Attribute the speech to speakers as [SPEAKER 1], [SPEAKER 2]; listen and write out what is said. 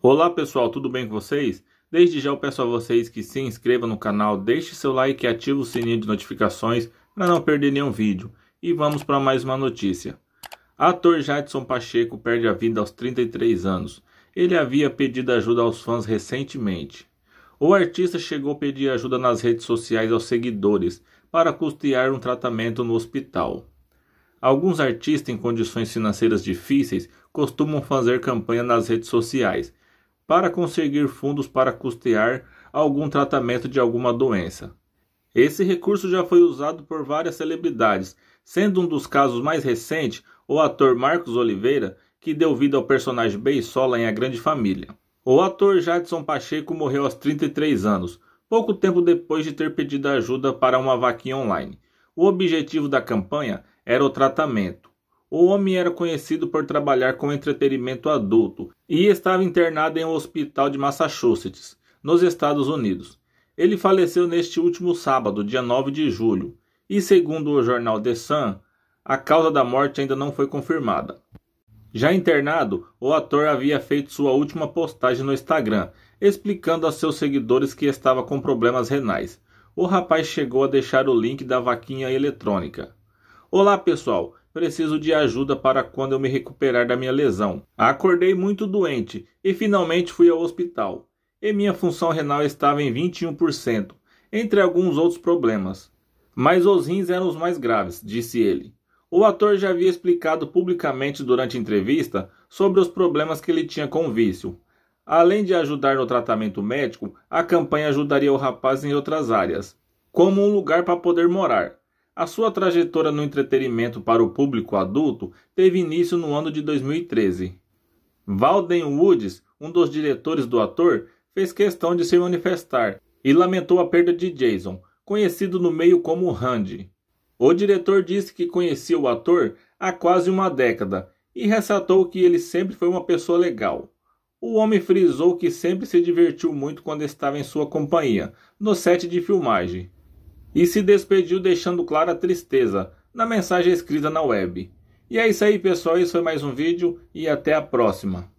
[SPEAKER 1] Olá pessoal, tudo bem com vocês? Desde já eu peço a vocês que se inscrevam no canal, deixe seu like e ative o sininho de notificações para não perder nenhum vídeo. E vamos para mais uma notícia. Ator Jadson Pacheco perde a vida aos 33 anos. Ele havia pedido ajuda aos fãs recentemente. O artista chegou a pedir ajuda nas redes sociais aos seguidores para custear um tratamento no hospital. Alguns artistas em condições financeiras difíceis costumam fazer campanha nas redes sociais para conseguir fundos para custear algum tratamento de alguma doença. Esse recurso já foi usado por várias celebridades, sendo um dos casos mais recentes o ator Marcos Oliveira, que deu vida ao personagem Beisola em A Grande Família. O ator Jadson Pacheco morreu aos 33 anos, pouco tempo depois de ter pedido ajuda para uma vaquinha online. O objetivo da campanha era o tratamento. O homem era conhecido por trabalhar com entretenimento adulto e estava internado em um hospital de Massachusetts, nos Estados Unidos. Ele faleceu neste último sábado, dia 9 de julho, e segundo o jornal The Sun, a causa da morte ainda não foi confirmada. Já internado, o ator havia feito sua última postagem no Instagram, explicando a seus seguidores que estava com problemas renais. O rapaz chegou a deixar o link da vaquinha eletrônica. Olá, pessoal! Preciso de ajuda para quando eu me recuperar da minha lesão. Acordei muito doente e finalmente fui ao hospital. E minha função renal estava em 21%, entre alguns outros problemas. Mas os rins eram os mais graves, disse ele. O ator já havia explicado publicamente durante a entrevista sobre os problemas que ele tinha com o vício. Além de ajudar no tratamento médico, a campanha ajudaria o rapaz em outras áreas, como um lugar para poder morar, a sua trajetória no entretenimento para o público adulto teve início no ano de 2013. Valden Woods, um dos diretores do ator, fez questão de se manifestar e lamentou a perda de Jason, conhecido no meio como Randy. O diretor disse que conhecia o ator há quase uma década e ressaltou que ele sempre foi uma pessoa legal. O homem frisou que sempre se divertiu muito quando estava em sua companhia, no set de filmagem e se despediu deixando clara tristeza na mensagem escrita na web. E é isso aí pessoal, esse foi mais um vídeo e até a próxima.